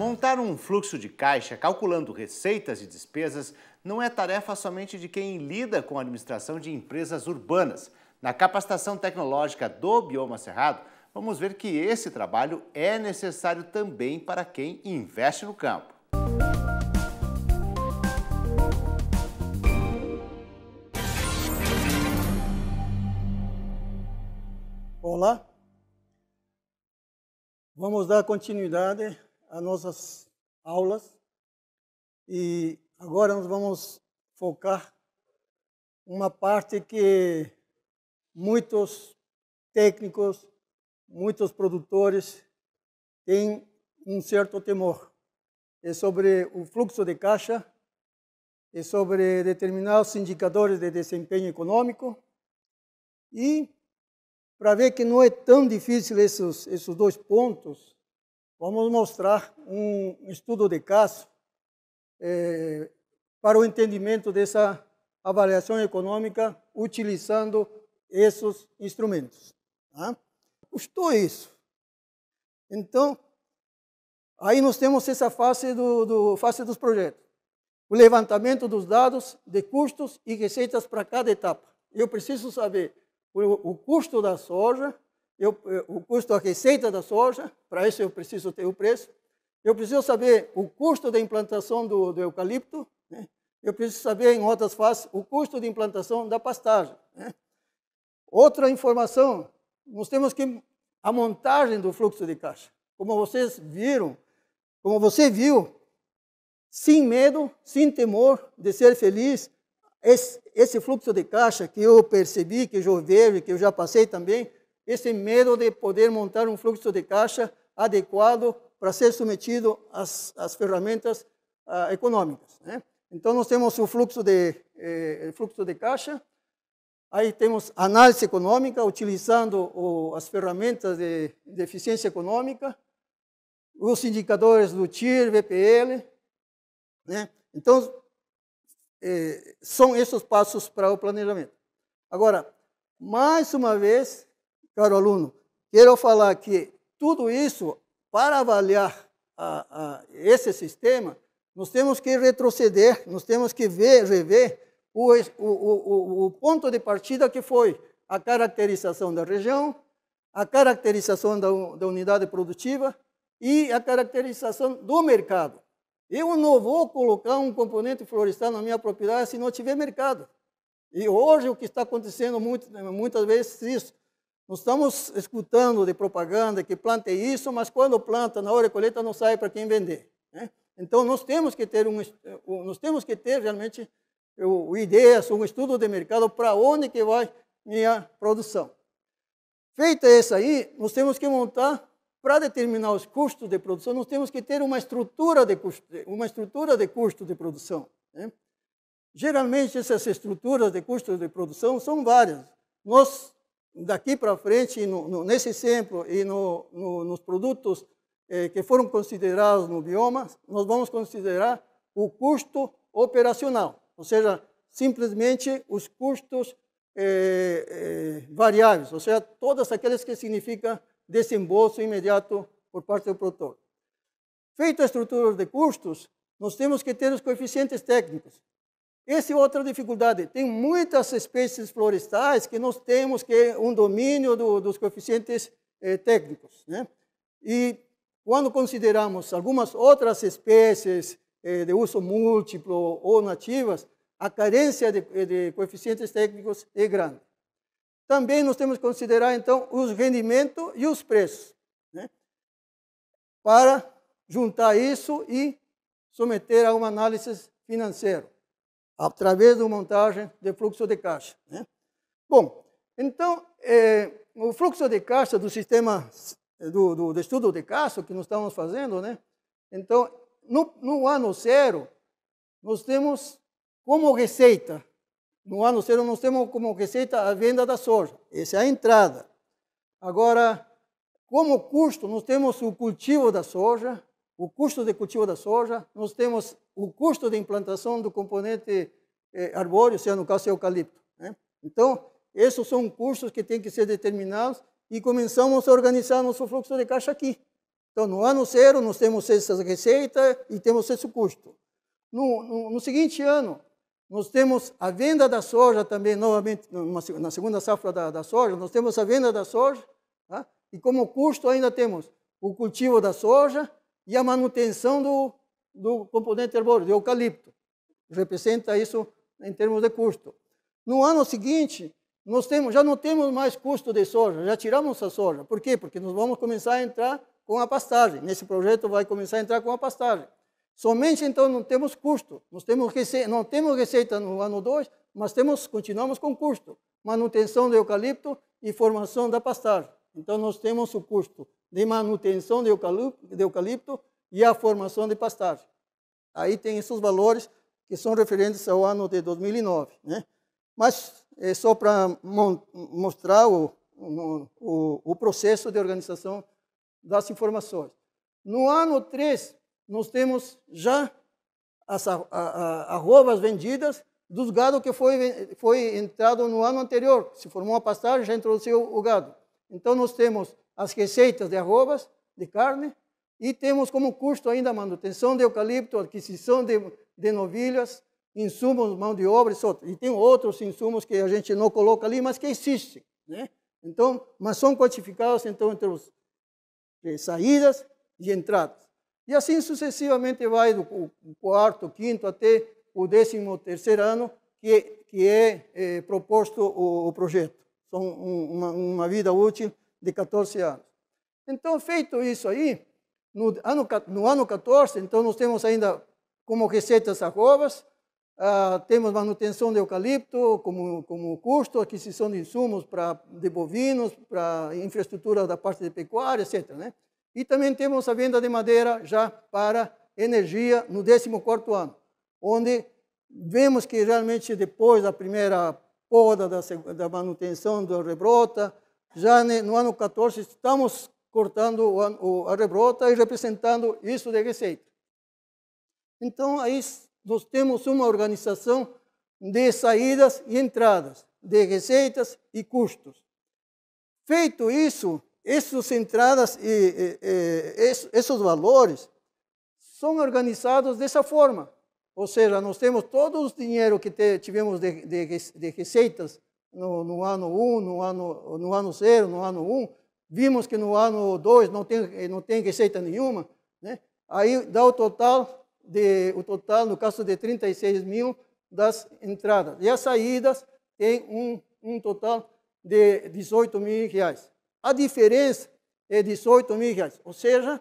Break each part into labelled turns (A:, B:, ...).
A: Montar um fluxo de caixa calculando receitas e despesas não é tarefa somente de quem lida com a administração de empresas urbanas. Na capacitação tecnológica do Bioma Cerrado, vamos ver que esse trabalho é necessário também para quem investe no campo. Olá, vamos dar continuidade as nossas aulas e agora nós vamos focar uma parte que muitos técnicos, muitos produtores têm um certo temor. É sobre o fluxo de caixa, é sobre determinados indicadores de desempenho econômico e para ver que não é tão difícil esses, esses dois pontos, Vamos mostrar um estudo de caso é, para o entendimento dessa avaliação econômica utilizando esses instrumentos. Tá? Custou isso. Então, aí nós temos essa fase, do, do, fase dos projetos. O levantamento dos dados de custos e receitas para cada etapa. Eu preciso saber o, o custo da soja, eu, o custo da receita da soja, para isso eu preciso ter o preço. Eu preciso saber o custo da implantação do, do eucalipto. Né? Eu preciso saber, em outras faces, o custo de implantação da pastagem. Né? Outra informação, nós temos que a montagem do fluxo de caixa. Como vocês viram, como você viu, sem medo, sem temor de ser feliz, esse, esse fluxo de caixa que eu percebi, que eu vejo, que eu já passei também, esse medo de poder montar um fluxo de caixa adequado para ser submetido às, às ferramentas uh, econômicas. Né? Então, nós temos o fluxo de, eh, fluxo de caixa, aí temos análise econômica, utilizando o, as ferramentas de, de, eficiência econômica, os indicadores do TIR, VPL. Né? Então, eh, são esses passos para o planejamento. Agora, mais uma vez, caro aluno, quero falar que tudo isso, para avaliar a, a esse sistema, nós temos que retroceder, nós temos que ver, rever o, o, o, o ponto de partida que foi a caracterização da região, a caracterização da, da unidade produtiva e a caracterização do mercado. Eu não vou colocar um componente florestal na minha propriedade se não tiver mercado. E hoje o que está acontecendo muito, muitas vezes isso, não estamos escutando de propaganda que plante isso, mas quando planta, na hora de colheita não sai para quem vender. Né? Então nós temos que ter um, nós temos que ter realmente o, o ideias, um estudo de mercado para onde que vai minha produção. Feita essa aí, nós temos que montar para determinar os custos de produção, nós temos que ter uma estrutura de custo, uma estrutura de custo de produção. Né? Geralmente essas estruturas de custos de produção são várias. Nós daqui para frente, no, no, nesse exemplo e no, nos produtos eh, que foram considerados no bioma, nós vamos considerar o custo operacional, ou seja, simplesmente os custos eh, eh, variáveis, ou seja, todas aquelas que significam desembolso imediato por parte do produtor. Feita a estrutura de custos, nós temos que ter os coeficientes técnicos, essa é outra dificuldade. Tem muitas espécies florestais que nós temos que um domínio do, dos coeficientes eh, técnicos. Né? E quando consideramos algumas outras espécies eh, de uso múltiplo ou nativas, a carência de, de coeficientes técnicos é grande. Também nós temos que considerar, então, os rendimentos e os preços, né? para juntar isso e submeter a uma análise financeira através da montagem de fluxo de caixa. Né? Bom, então, é, o fluxo de caixa do sistema é, do, do, do, estudo de caixa que nós estamos fazendo, né? Então, no, no ano zero, nós temos como receita, no ano zero nós temos como receita a venda da soja. Essa é a entrada. Agora, como custo, nós temos o cultivo da soja, o custo de cultivo da soja, nós temos o custo de implantação do componente eh, arbóreo, seja é no caso é eucalipto. Né? Então, esses são custos que têm que ser determinados e começamos a organizar nosso fluxo de caixa aqui. Então, no ano zero, nós temos essa receita e temos esse custo. No, no, no seguinte ano, nós temos a venda da soja também, novamente, numa, na segunda safra da, da, soja, nós temos a venda da soja, tá? e como custo ainda temos o cultivo da soja, e a manutenção do, do componente arbóreo, de eucalipto. Representa isso em termos de custo. No ano seguinte, nós temos, já não temos mais custo de soja, já tiramos a soja. Por quê? Porque nós vamos começar a entrar com a pastagem. Nesse projeto vai começar a entrar com a pastagem. Somente então não temos custo. Nós temos receita, não temos receita no ano 2, mas temos, continuamos com custo. Manutenção do eucalipto e formação da pastagem. Então nós temos o custo de manutenção de eucalipto, de eucalipto e a formação de pastagem. Aí tem esses valores que são referentes ao ano de 2009. Né? Mas é só para mostrar o, o, o processo de organização das informações. No ano 3, nós temos já as arrobas vendidas dos gado que foi, foi entrado no ano anterior. Se formou a pastagem, já introduziu o gado. Então, nós temos as receitas de arrobas, de carne, e temos como custo ainda a manutenção de eucalipto, aquisição de, de novilhas, insumos, mão de obra, e tem outros insumos que a gente não coloca ali, mas que existem. Né? Então, mas são quantificados então entre os eh, saídas e entradas. E assim sucessivamente vai do quarto, quinto até o décimo terceiro ano, que, que é, eh, proposto o, o, projeto. São uma, uma vida útil de 14 anos. Então, feito isso aí, no ano, no ano 14, então nós temos ainda como receitas as arrobas, ah, temos manutenção de eucalipto como, como custo, aquisição de insumos para de bovinos, para infraestrutura da parte de pecuária, etc. Né? E também temos a venda de madeira já para energia no 14 ano, onde vemos que realmente depois da primeira poda da, da manutenção do rebrota, já no ano 14 estamos cortando a rebrota e representando isso de receita. Então, aí nós temos uma organização de saídas e entradas, de receitas e custos. Feito isso, essas entradas e, e, e esses valores são organizados dessa forma. Ou seja, nós temos todo o dinheiro que tivemos de, de, de receitas no, no ano 1, no ano, no ano 0, no ano 1, vimos que no ano 2 não tem, não tem receita nenhuma, né? aí dá o total, de, o total, no caso de 36 mil, das entradas. E as saídas tem um, um total de 18 mil reais. A diferença é 18 mil reais, ou seja,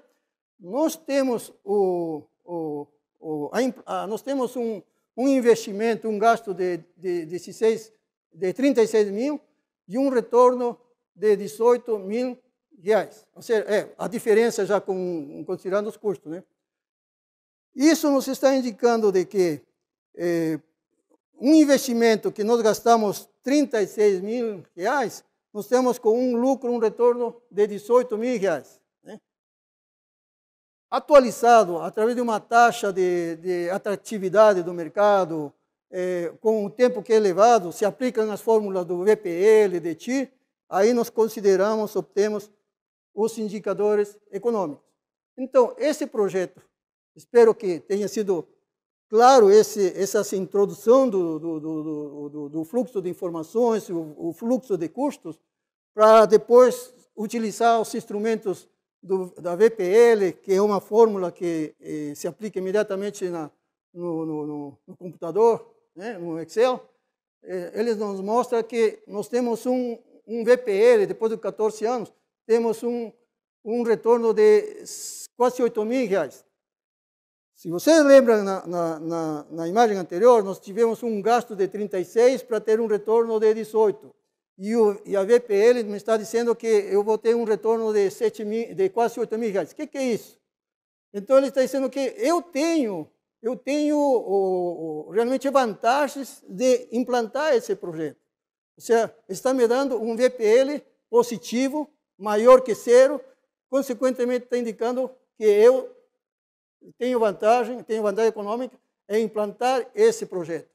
A: nós temos, o, o, o a, a, nós temos um, um investimento, um gasto de, de, de 16 de 36 mil e um retorno de 18 mil reais. Ou seja, é, a diferença já com, considerando os custos. Né? Isso nos está indicando de que é, um investimento que nós gastamos 36 mil reais, nós temos com um lucro, um retorno de 18 mil reais. Né? Atualizado através de uma taxa de, de atratividade do mercado, é, com o tempo que é levado, se aplica nas fórmulas do VPL, de TI aí nós consideramos, obtemos os indicadores econômicos. Então, esse projeto, espero que tenha sido claro esse, essa introdução do, do, do, do, fluxo de informações, o, o fluxo de custos, para depois utilizar os instrumentos da VPL, que é uma fórmula que eh, se aplica imediatamente na, no, no, no computador, né, no Excel, eh, eles nos mostra que nós temos um, um VPL, depois de 14 anos, temos um, um retorno de quase 8 mil reais. Se vocês lembram, na, na, na, na imagem anterior, nós tivemos um gasto de 36 para ter um retorno de 18. E, o, e a VPL me está dizendo que eu vou ter um retorno de, 7 mil, de quase 8 mil reais. O que, que é isso? Então, ele está dizendo que eu tenho eu tenho o, o, realmente vantagens de implantar esse projeto. Você está me dando um VPL positivo, maior que zero, consequentemente está indicando que eu tenho vantagem, tenho vantagem econômica em implantar esse projeto.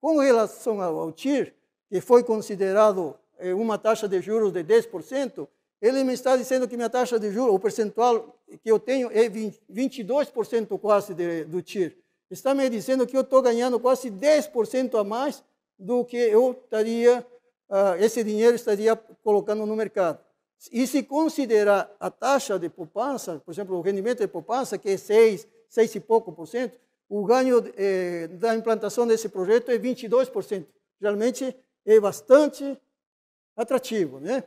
A: Com relação ao TIR, que foi considerado eh, uma taxa de juros de 10%, ele me está dizendo que minha taxa de juros, o percentual que eu tenho é 20, 22% quase de, do TIR. Está me dizendo que eu estou ganhando quase 10% a mais do que eu estaria, uh, esse dinheiro estaria colocando no mercado. E se considerar a taxa de poupança, por exemplo, o rendimento de poupança, que é 6, 6 e pouco por cento, o ganho eh, da implantação desse projeto é 22%. Realmente é bastante atrativo, né?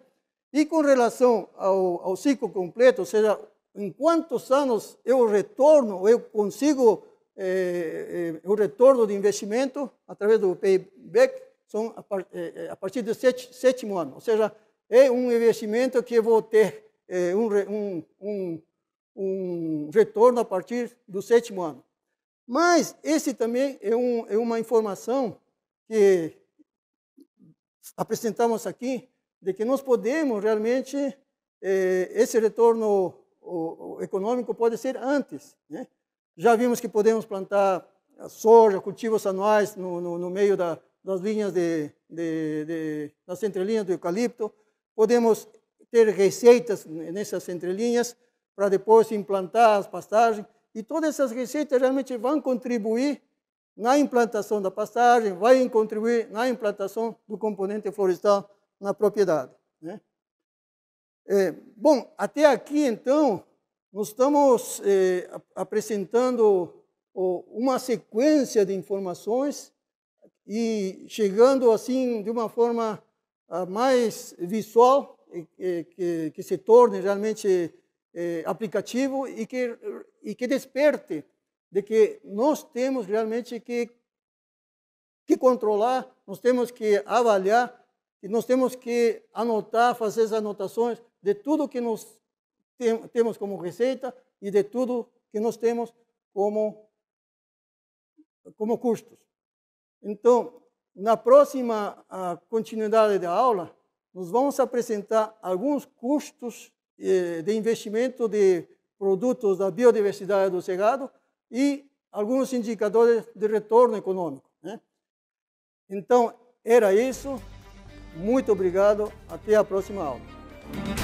A: E com relação ao, ao ciclo completo, ou seja, em quantos anos eu retorno, eu consigo eh, eh, o retorno de investimento através do payback, são a, par, eh, a partir do sétimo ano. Ou seja, é um investimento que vou ter um, um, um, retorno a partir do sétimo ano. Mas esse também é, um, é uma informação que apresentamos aqui de que nós podemos realmente, eh, esse retorno o, o econômico pode ser antes. Né? Já vimos que podemos plantar soja, cultivos anuais no, no, no meio da, das linhas de, de, de, das entrelinhas do eucalipto, podemos ter receitas nessas entrelinhas para depois implantar as pastagens e todas essas receitas realmente vão contribuir na implantação da pastagem, vai contribuir na implantação do componente florestal na propriedade. Né? É, bom, até aqui então, nós estamos é, apresentando ó, uma sequência de informações e chegando assim de uma forma a, ah, mais visual, e, que, que, se torne realmente é, aplicativo e que, e que desperte de que nós temos realmente que, que controlar, nós temos que avaliar e nós temos que anotar, fazer as anotações de tudo que nós temos como receita e de tudo que nós temos como, como custos. Então, na próxima continuidade da aula, nós vamos apresentar alguns custos eh, de investimento de produtos da biodiversidade do Cerrado e alguns indicadores de retorno econômico. Né? Então, era isso. Muito obrigado, até a próxima aula.